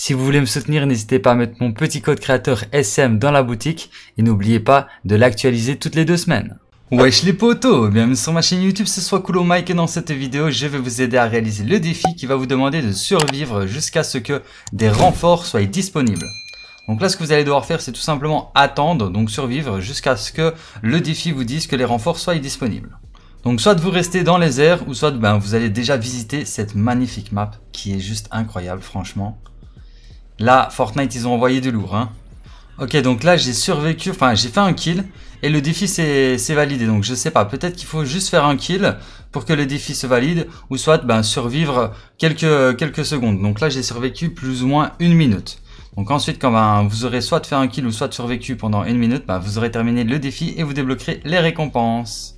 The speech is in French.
Si vous voulez me soutenir, n'hésitez pas à mettre mon petit code créateur SM dans la boutique et n'oubliez pas de l'actualiser toutes les deux semaines. Wesh les potos, bienvenue sur ma chaîne YouTube, ce soit Coolo Mike et dans cette vidéo je vais vous aider à réaliser le défi qui va vous demander de survivre jusqu'à ce que des renforts soient disponibles. Donc là ce que vous allez devoir faire c'est tout simplement attendre, donc survivre jusqu'à ce que le défi vous dise que les renforts soient disponibles. Donc soit vous restez dans les airs ou soit ben, vous allez déjà visiter cette magnifique map qui est juste incroyable franchement. Là, Fortnite, ils ont envoyé du lourd. Hein. Ok, donc là, j'ai survécu. Enfin, j'ai fait un kill. Et le défi, c'est validé. Donc, je sais pas. Peut-être qu'il faut juste faire un kill pour que le défi se valide. Ou soit, ben, survivre quelques, quelques secondes. Donc là, j'ai survécu plus ou moins une minute. Donc ensuite, quand ben, vous aurez soit fait un kill ou soit survécu pendant une minute, ben, vous aurez terminé le défi et vous débloquerez les récompenses.